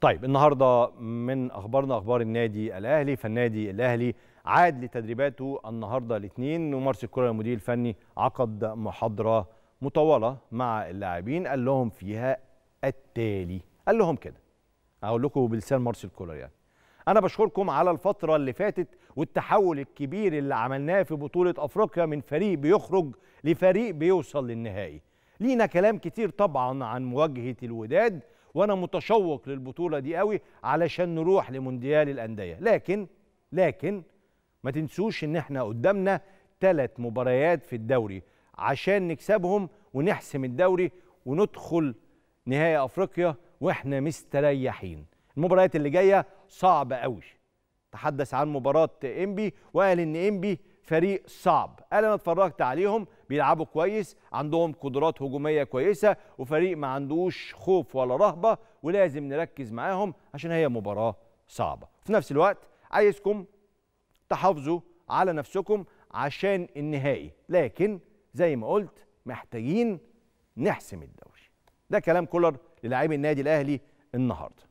طيب النهارده من اخبارنا اخبار النادي الاهلي فالنادي الاهلي عاد لتدريباته النهارده الاثنين ومارس الكره المدير الفني عقد محاضره مطوله مع اللاعبين قال لهم فيها التالي قال لهم كده اقول لكم بلسان مارس الكره يعني انا بشكركم على الفتره اللي فاتت والتحول الكبير اللي عملناه في بطوله افريقيا من فريق بيخرج لفريق بيوصل للنهائي لينا كلام كتير طبعا عن مواجهه الوداد وانا متشوق للبطوله دي قوي علشان نروح لمونديال الانديه لكن لكن ما تنسوش ان احنا قدامنا ثلاث مباريات في الدوري عشان نكسبهم ونحسم الدوري وندخل نهائي افريقيا واحنا مستريحين المباريات اللي جايه صعبه قوي تحدث عن مباراه امبي وقال ان امبي فريق صعب انا اتفرجت عليهم بيلعبوا كويس عندهم قدرات هجوميه كويسه وفريق ما عندوش خوف ولا رهبه ولازم نركز معاهم عشان هي مباراه صعبه في نفس الوقت عايزكم تحافظوا على نفسكم عشان النهائي لكن زي ما قلت محتاجين نحسم الدوري ده كلام كولر للاعبي النادي الاهلي النهارده